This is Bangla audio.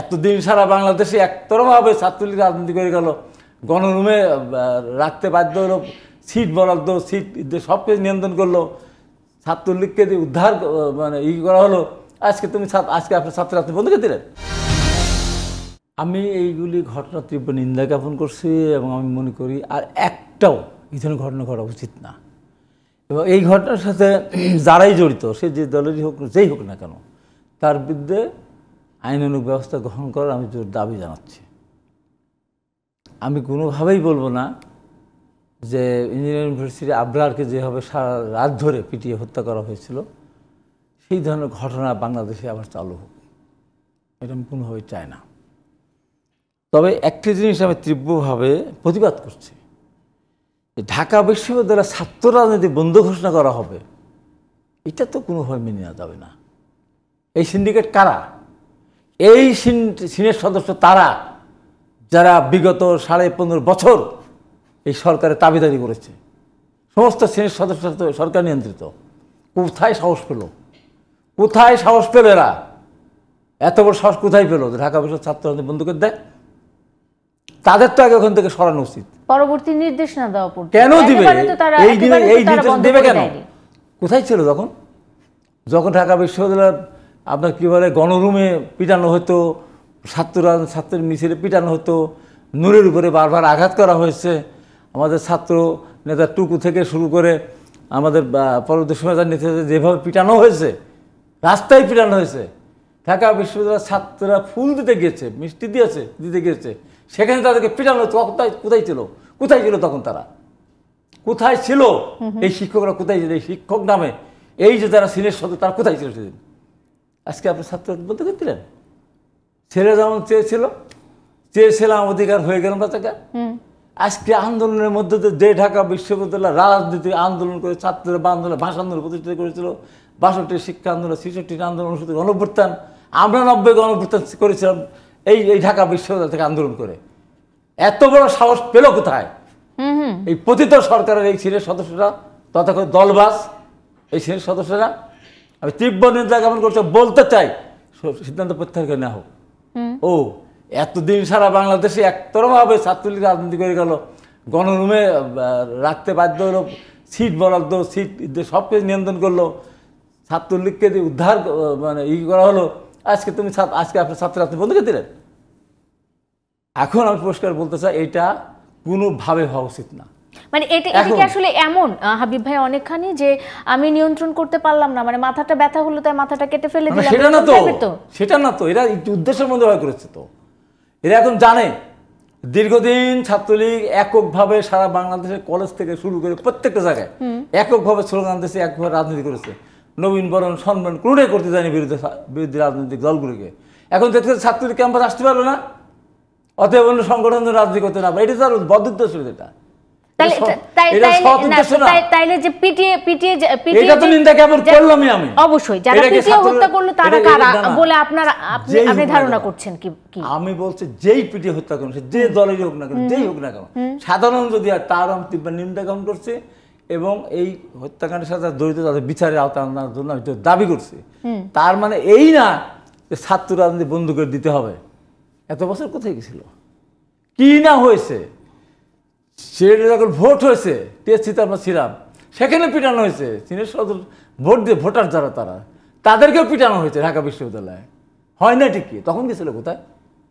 এতদিন সারা বাংলাদেশে একতরফাভাবে ছাত্রলীগ রাজনীতি করে গেল গণরুমে রাখতে বাধ্য হলো সিট বরাদ্দ সিট সব কিছু নিয়ন্ত্রণ করলো ছাত্রলীগকে উদ্ধার মানে ই করা হলো আজকে তুমি আজকে আপনার ছাত্র ছাত্রী বন্ধুকে দিলেন আমি এইগুলি ঘটনা তীব্র নিন্দা জ্ঞাপন করছি এবং আমি মনে করি আর একটাও এই ধরনের ঘটনা ঘটা উচিত না এবং এই ঘটনার সাথে যারাই জড়িত সে যে দলেরই হোক যেই হোক না কেন তার বিরুদ্ধে আইনানুগ ব্যবস্থা গ্রহণ করার আমি জোর দাবি জানাচ্ছি আমি কোনোভাবেই বলবো না যে ইঞ্জিনিয়ারিং ইউনিভার্সিটি আবরারকে যেভাবে সারা রাত ধরে পিটিয়ে হত্যা করা হয়েছিল সেই ধরনের ঘটনা বাংলাদেশে আবার চালু হোক এটা আমি কোনোভাবেই চাই না তবে একটি জিনিস আমি তীব্রভাবে প্রতিবাদ করছি ঢাকা বিশ্ববিদ্যালয়ের ছাত্র রাজনীতি বন্ধ ঘোষণা করা হবে এটা তো কোনোভাবে মেনে নেওয়া যাবে না এই সিন্ডিকেট কারা এই সিন সিনের সদস্য তারা যারা বিগত সাড়ে পনেরো বছর এই সরকারের তাবিদারি করেছে সমস্ত সিনের সদস্য সরকার নিয়ন্ত্রিত কোথায় সাহস পেল কোথায় সাহস পেল এরা এত বড় সাহস কোথায় পেল ঢাকা ছাত্র বন্ধুকের দেয় তাদের তো আগে ওখান থেকে সরানো উচিত পরবর্তী নির্দেশ না দেওয়া কেন দিবে এই এই নির্দেশ দেবে কেন কোথায় ছিল তখন যখন ঢাকা বিশ্ববিদ্যালয় আপনার কী বলে গণরুমে পিটানো হতো ছাত্ররা ছাত্রের মিছিলে পিটানো হতো নূরের উপরে বারবার আঘাত করা হয়েছে আমাদের ছাত্র নেতা টুকু থেকে শুরু করে আমাদের পরবর্তী তার নেতা যেভাবে পিটানো হয়েছে রাস্তায় পিটানো হয়েছে ঢাকা বিশ্ববিদ্যালয়ের ছাত্ররা ফুল দিতে গিয়েছে মিষ্টি দিয়েছে দিতে গিয়েছে সেখানে তাদেরকে পিটানো হতো কোথায় কোথায় ছিল কোথায় ছিল তখন তারা কোথায় ছিল এই শিক্ষকরা কোথায় ছিল এই শিক্ষক নামে এই যে তারা সিনিয়র সদস্য তারা কোথায় ছিল সেদিন আজকে আপনি ছাত্র বলতে দিলেন ছেলে যেমন চেয়েছিল চেয়েছিলাম অধিকার হয়ে গেলাম না তাকে আজকে আন্দোলনের মধ্যে যে ঢাকা বিশ্ববিদ্যালয় রাজনীতি আন্দোলন করে ছাত্রদের বা আন্দোলন ভাষা আন্দোলন প্রতিষ্ঠিত করেছিল বাষট্টি শিক্ষা আন্দোলন ছেষট্টি আন্দোলন অনুষ্ঠিত গণপ্রত্যান আমরা নব্বই গণপ্রত্যান করেছিলাম এই এই ঢাকা বিশ্ববিদ্যালয় থেকে আন্দোলন করে এত বড় সাহস পেল কোথায় এই পতিত সরকারের এই ছেলের সদস্যরা তথাকথিত দলবাস এই ছেলের সদস্যরা আমি তীব্র নিন্দা জ্ঞাপন করছে বলতে চাই সিদ্ধান্ত প্রত্যাহার করে নেওয়া হোক ও এতদিন সারা বাংলাদেশে একতরমভাবে ছাত্রলীগ রাজনীতি করে গেল গণরুমে রাখতে বাধ্য হলো সিট বরাদ্দ সিট সব কিছু নিয়ন্ত্রণ করলো ছাত্রলীগকে উদ্ধার মানে ই করা হলো আজকে তুমি আজকে আপনার ছাত্র ছাত্রী বন্ধুকে দিলেন এখন আমি পুরস্কার বলতে চাই এটা কোনোভাবে হওয়া উচিত না মানে এটা এটা কি আসলে এমন হাবিব ভাই অনেকখানি যে আমি নিয়ন্ত্রণ করতে পারলাম না মানে মাথাটা ব্যথা হলো তাই মাথাটা কেটে ফেলে মানে দিলাম সেটা না তো সেটা না তো এরা উদ্দেশ্যের মধ্যে হয় করেছে তো এরা এখন জানে দীর্ঘদিন ছাত্রলীগ এককভাবে সারা বাংলাদেশের কলেজ থেকে শুরু করে প্রত্যেকটা জায়গায় এককভাবে স্লোগান দিয়েছে একভাবে রাজনীতি করেছে নবীনবরণ সম্মান কোনোটাই করতে যায়নি বিরুদ্ধে বিরোধী রাজনৈতিক দলগুলোকে এখন দেখতে ছাত্রলীগ ক্যাম্পাস আসতে পারলো না অতএব অন্য সংগঠন রাজনীতি করতে না পারে এটা তার বদ্ধ ছিল এটা আমি বলছি যেই পিটিয়ে হত্যা করছে যে দলেরই হোক না কেন যেই হোক না কেন সাধারণ যদি তার তীব্র নিন্দা গ্রহণ করছে এবং এই হত্যাকাণ্ডের সাথে জড়িত তাদের বিচারের আওতার জন্য দাবি করছে তার মানে এই না যে ছাত্র রাজনীতি বন্ধু করে দিতে হবে এত বছর কোথায় গেছিল কি না হয়েছে সিলেটে যখন ভোট হয়েছে টিএসসিতে আমরা ছিলাম সেখানে পিটানো হয়েছে সিলেট সদর ভোট দিয়ে ভোটার যারা তারা তাদেরকেও পিটানো হয়েছে ঢাকা বিশ্ববিদ্যালয়ে হয় না ঠিকই তখন গেছিল কোথায়